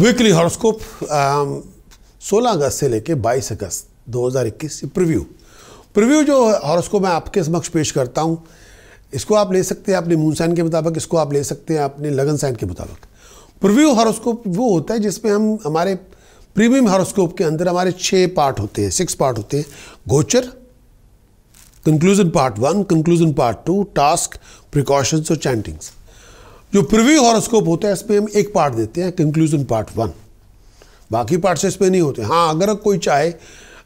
weekly horoscope um, सोलह अगस्त से लेकर बाईस अगस्त 2021 प्रीव्यू प्रीव्यू जो हॉरोस्कोप मैं आपके समक्ष पेश करता हूँ इसको आप ले सकते हैं अपने मून साइन के मुताबिक इसको आप ले सकते हैं अपने लगन साइन के मुताबिक प्रीव्यू हॉरोस्कोप वो होता है जिसमें हम हमारे प्रीमियम हॉरोस्कोप के अंदर हमारे छः पार्ट होते हैं सिक्स पार्ट होते हैं गोचर conclusion part one conclusion part two task precautions और चैंटिंग्स जो प्रिव्यू हॉरोस्कोप होता है इसमें हम एक पार्ट देते हैं कंक्लूजन पार्ट वन बाकी पार्ट्स इसमें नहीं होते हाँ अगर कोई चाहे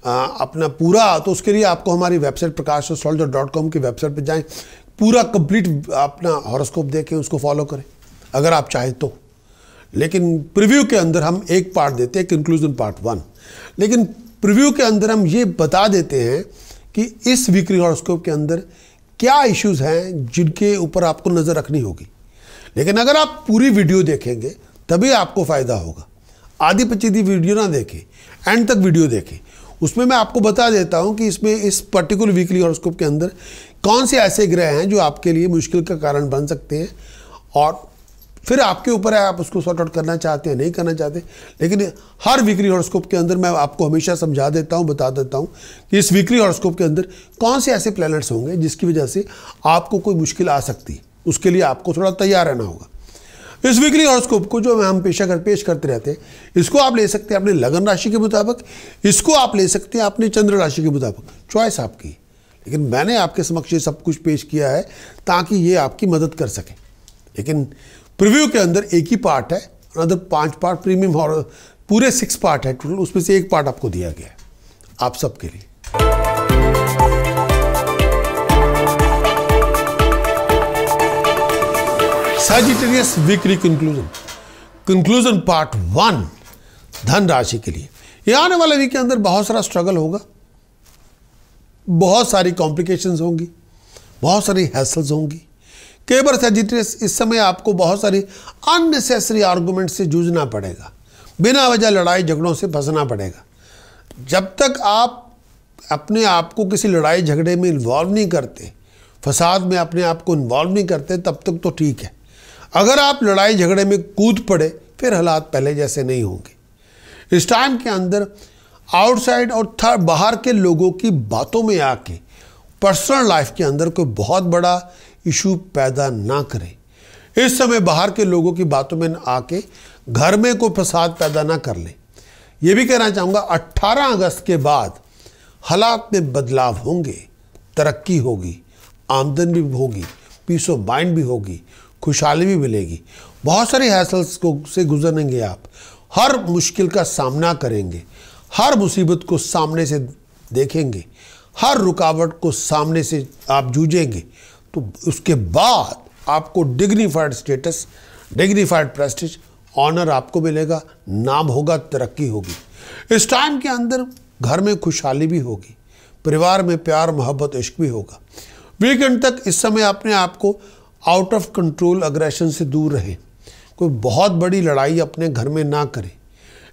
आ, अपना पूरा तो उसके लिए आपको हमारी website Prakash astrologer dot com की वेबसाइट पर जाएं पूरा कंप्लीट अपना हॉरोस्कोप दे उसको फॉलो करें अगर आप चाहें तो लेकिन प्रिव्यू के अंदर हम एक पार्ट देते हैं कंक्लूजन पार्ट वन लेकिन प्रिव्यू के अंदर हम ये बता देते हैं कि इस वीकली हॉरोस्कोप के अंदर क्या इश्यूज हैं जिनके ऊपर आपको नज़र रखनी होगी लेकिन अगर आप पूरी वीडियो देखेंगे तभी आपको फ़ायदा होगा आधी पचीदी वीडियो ना देखें एंड तक वीडियो देखें उसमें मैं आपको बता देता हूं कि इसमें इस पर्टिकुलर वीकली हॉरोस्कोप के अंदर कौन से ऐसे ग्रह हैं जो आपके लिए मुश्किल का कारण बन सकते हैं और फिर आपके ऊपर है आप उसको सॉर्ट आउट करना चाहते हैं नहीं करना चाहते लेकिन हर वीकली हॉरोस्कोप के अंदर मैं आपको हमेशा समझा देता हूँ बता देता हूँ कि इस वीकली हॉरोस्कोप के अंदर कौन से ऐसे प्लैनेट्स होंगे जिसकी वजह से आपको कोई मुश्किल आ सकती है उसके लिए आपको थोड़ा तैयार रहना होगा इस वीकली हॉरोस्कोप को जो हम पेशा कर पेश करते रहते हैं इसको आप ले सकते हैं अपने लगन राशि के मुताबिक इसको आप ले सकते हैं अपने चंद्र राशि के मुताबिक चॉइस आपकी लेकिन मैंने आपके समक्ष ये सब कुछ पेश किया है ताकि ये आपकी मदद कर सके लेकिन प्रिव्यू के अंदर एक ही पार्ट है अंदर पांच पार्ट प्रीमियम हॉर पूरे सिक्स पार्ट है टोटल उसमें से एक पार्ट आपको दिया गया है आप सबके लिए Sagittarius weekly conclusion conclusion part one धन राशि के लिए ये आने वाले वीक के अंदर बहुत सारा स्ट्रगल होगा बहुत सारी कॉम्प्लिकेशंस होंगी बहुत सारी हैसल्स होंगी केवल सजिटेरियस इस समय आपको बहुत सारी अननेसेसरी आर्गूमेंट से जूझना पड़ेगा बिना वजह लड़ाई झगड़ों से फंसना पड़ेगा जब तक आप अपने आप को किसी लड़ाई झगड़े में इन्वॉल्व नहीं करते फसाद में अपने आप को इन्वॉल्व नहीं करते तब तक तो ठीक है अगर आप लड़ाई झगड़े में कूद पड़े फिर हालात पहले जैसे नहीं होंगे इस टाइम के अंदर आउटसाइड और थर्ड बाहर के लोगों की बातों में आके पर्सनल लाइफ के अंदर कोई बहुत बड़ा इशू पैदा ना करें इस समय बाहर के लोगों की बातों में आके घर में कोई फसाद पैदा ना कर लें ये भी कहना चाहूँगा 18 अगस्त के बाद हालात में बदलाव होंगे तरक्की होगी आमदन भी होगी पीस ऑफ माइंड भी होगी खुशहाली भी मिलेगी बहुत सारी हैसल्स को से गुजरेंगे आप हर मुश्किल का सामना करेंगे हर मुसीबत को सामने से देखेंगे हर रुकावट को सामने से आप जूझेंगे तो उसके बाद आपको dignified status dignified prestige honour आपको मिलेगा नाम होगा तरक्की होगी इस टाइम के अंदर घर में खुशहाली भी होगी परिवार में प्यार मोहब्बत इश्क भी होगा वीकेंड तक इस समय अपने आप को आउट ऑफ कंट्रोल अग्रेशन से दूर रहे कोई बहुत बड़ी लड़ाई अपने घर में ना करें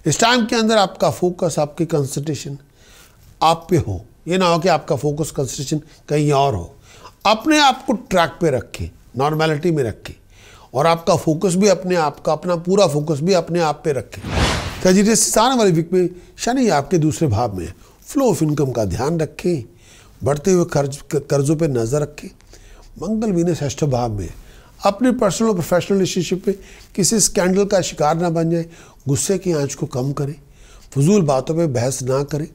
इस टाइम के अंदर आपका फोकस आपकी कंसंट्रेशन आप पे हो ये ना हो कि आपका फोकस कंसंट्रेशन कहीं और हो अपने आप को ट्रैक पे रखें नॉर्मेलिटी में रखें और आपका फोकस भी अपने आप का अपना पूरा फोकस भी अपने आप पे रखें सजिटेस आने वाले वीक में शनि आपके दूसरे भाव में है फ्लो ऑफ इनकम का ध्यान रखें बढ़ते हुए खर्च कर्जों पर नज़र रखें मंगल वीनस अष्ट भाव में अपने पर्सनल और प्रोफेशनल रिलेशनशिप में किसी स्कैंडल का शिकार ना बन जाए गुस्से की आंच को कम करें फजूल बातों पे बहस ना करें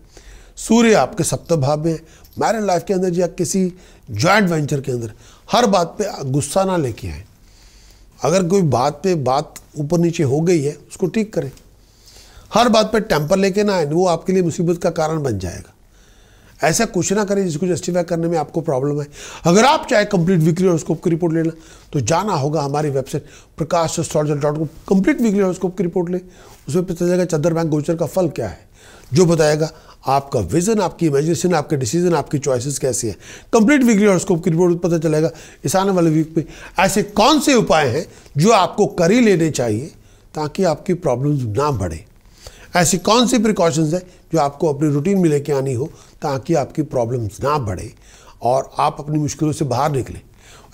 सूर्य आपके सप्तम भाव में है मैरिड लाइफ के अंदर या किसी जॉइंट वेंचर के अंदर हर बात पे गुस्सा ना लेके आए अगर कोई बात पे बात ऊपर नीचे हो गई है उसको ठीक करें हर बात पे टेम्पर लेके ना आए वो आपके लिए मुसीबत का कारण बन जाएगा ऐसा कुछ ना करें जिसको जस्टिफाई करने में आपको प्रॉब्लम है अगर आप चाहे कंप्लीट वीकली हॉरोस्कोप की रिपोर्ट लेना तो जाना होगा हमारी website Prakash dot com complete weekly horoscope की रिपोर्ट लें उसमें पता चलेगा चंद्र बैंक गोचर का फल क्या है जो बताएगा आपका विजन आपकी इमेजिनेशन आपके डिसीजन आपकी चॉइसेस कैसी है कंप्लीट वीकली हॉरोस्कोप की रिपोर्ट पता चलेगा इस आने वाले वीक में ऐसे कौन से उपाय हैं जो आपको कर ही लेने चाहिए ताकि आपकी प्रॉब्लम्स ना बढ़े ऐसी कौन सी प्रिकॉशंस हैं जो आपको अपनी रूटीन में लेके आनी हो ताकि आपकी प्रॉब्लम्स ना बढ़े और आप अपनी मुश्किलों से बाहर निकलें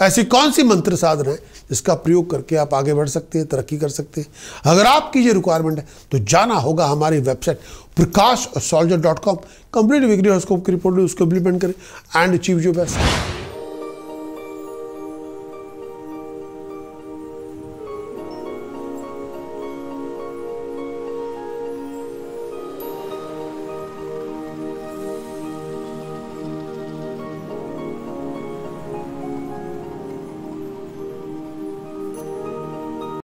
ऐसी कौन सी मंत्र साधन है जिसका प्रयोग करके आप आगे बढ़ सकते हैं तरक्की कर सकते हैं अगर आपकी ये रिक्वायरमेंट है तो जाना होगा हमारी website Prakash soldier dot com complete weekly horoscope की रिपोर्ट उसको इम्प्लीमेंट करें एंड अचीव योर बेस्ट